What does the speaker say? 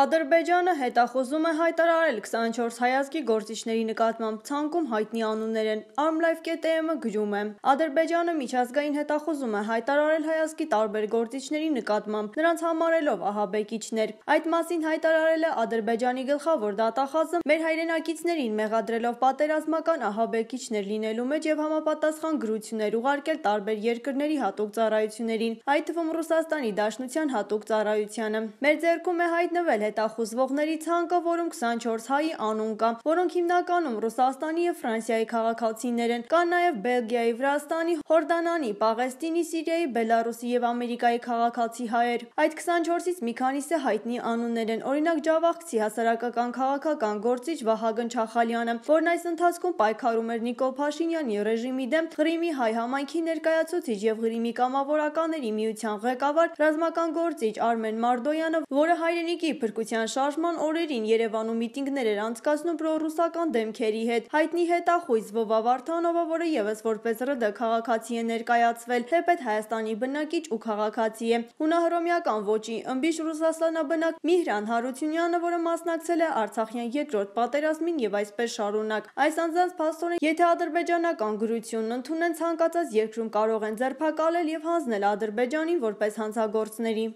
Ադրբեջանը հետախոզում է հայտարարել 24 հայազգի գործիչների նկատմամբ ցանկում հայտնի անուններեն։ Armlife.am-ը գրում է. Ադրբեջանը միջազգային հետախոզում է հայտարարել հայազգի տարբեր գործիչների նկատմամբ, նրանց համարելով ահաբեկիչներ։ Այդ մասին հայտարարել է Ադրբեջանի գլխավոր դատախազը, մեր հայրենակիցներին մեղադրելով պատերազմական ահաբեկիչներ լինելու մեջ եւ համապատասխան գրություններ ուղարկել տարբեր երկրների հատուկ ծառայություններին, այդ թվում Ռուսաստանի Դաշնության հատուկ ծառայությանը։ Մեր ձեռքում է հայտնվել այլ հետախուզվողների ցանկը, որում 24 հայի անուն կա, որոնք հիմնականում Ռուսաստանի եւ Ֆրանսիայի քաղաքացիներ են։ Կան նաեւ Բելգիայի, Վրաստանի, Հորդանանի, Պաղեստինի, Սիրիայի, Բելարուսի եւ Ամերիկայի քաղաքացի հայեր։ Այդ 24-ից մի քանիսը հայտնի անուններ են։ Օրինակ Ջավախցի հասարակական քաղաքական գործիչ Վահագն Չախալյանը, որն այս ընթացքում պայքարում էր Նիկոլ Փաշինյանի ռեժիմի դեմ Ղրիմի հայ համայնքի ներկայացուցիչ եւ Ղրիմի կամավորականների միության ղեկավար ռազմական գործիչ Արմեն Մարդոյանը, որը հայրենիքի Փրկության շարժման օրերին Երևանում միտինգներ էր անցկացնում պրոռուսական դեմքերի հետ։ Հայտնի հետախույզ Վովա Վարդանովը, որը եւս որպես ՌԴ քաղաքացի է ներկայացվել, թեպետ Հայաստանի բնակիչ ու քաղաքացի է։ Հունահռոմեական ոճի ըմբիշ ռուսաստանաբնակ Միհրան Հարությունյանը, որը մասնակցել է Արցախյան երկրորդ պատերազմին եւ այսպես շարունակ։ Այս անձանց փաստորեն, եթե ադրբեջանական գրությունն ընդունեն ցանկացած երկրում կարող են ձերբակալել եւ հանձնել Ադրբեջանին որպես հանցագործների։